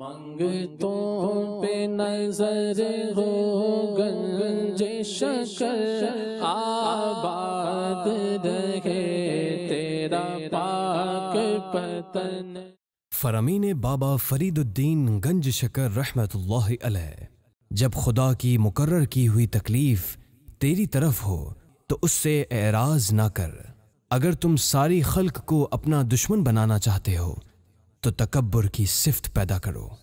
मंगतों पे नजर हो गंज शकर आबाद रहे तेरा पाक पतन फरमीन बाबा फरीदुद्दीन गंज शकर रहमतुल्लाह अलैह जब खुदा की मुकर्र की हुई तकलीफ़ तेरी तरफ हो तो उससे एराज ना कर अगर तुम सारी खल्क को अपना दुश्मन बनाना चाहते हो तो तकबर की सिफ्त पैदा करो